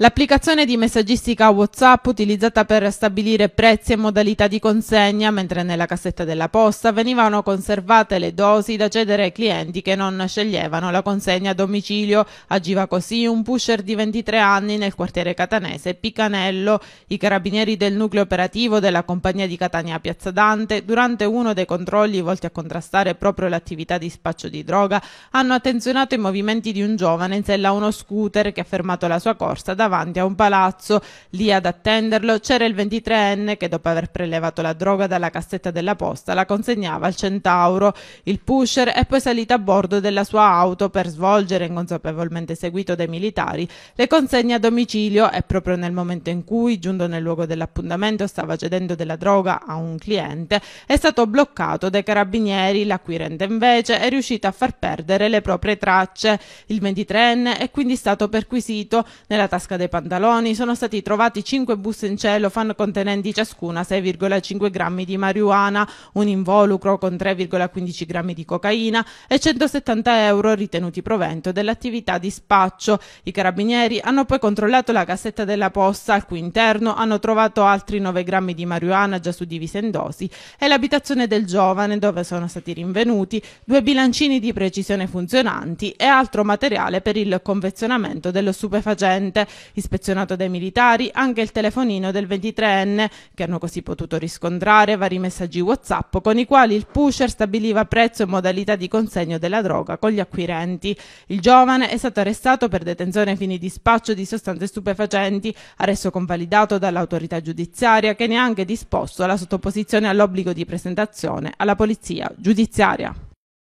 L'applicazione di messaggistica WhatsApp utilizzata per stabilire prezzi e modalità di consegna, mentre nella cassetta della posta venivano conservate le dosi da cedere ai clienti che non sceglievano la consegna a domicilio. Agiva così un pusher di 23 anni nel quartiere catanese Picanello. I carabinieri del nucleo operativo della compagnia di Catania Piazza Dante, durante uno dei controlli volti a contrastare proprio l'attività di spaccio di droga, hanno attenzionato i movimenti di un giovane in sella a uno scooter che ha fermato la sua corsa davanti davanti a un palazzo. Lì ad attenderlo c'era il 23enne che dopo aver prelevato la droga dalla cassetta della posta la consegnava al centauro. Il pusher è poi salito a bordo della sua auto per svolgere, inconsapevolmente seguito dai militari, le consegne a domicilio e proprio nel momento in cui, giunto nel luogo dell'appuntamento, stava cedendo della droga a un cliente, è stato bloccato dai carabinieri, l'acquirente invece è riuscito a far perdere le proprie tracce. Il 23enne è quindi stato perquisito nella tasca dei pantaloni, sono stati trovati 5 buste in cielo fan contenenti ciascuna 6,5 grammi di marijuana, un involucro con 3,15 grammi di cocaina e 170 euro ritenuti provento dell'attività di spaccio. I carabinieri hanno poi controllato la cassetta della posta, al cui interno hanno trovato altri 9 grammi di marijuana già suddivisa in dosi e l'abitazione del giovane dove sono stati rinvenuti due bilancini di precisione funzionanti e altro materiale per il convenzionamento dello stupefacente ispezionato dai militari anche il telefonino del 23enne, che hanno così potuto riscontrare vari messaggi WhatsApp con i quali il pusher stabiliva prezzo e modalità di consegno della droga con gli acquirenti. Il giovane è stato arrestato per detenzione a fini di spaccio di sostanze stupefacenti, arresto convalidato dall'autorità giudiziaria che neanche disposto alla sottoposizione all'obbligo di presentazione alla polizia giudiziaria.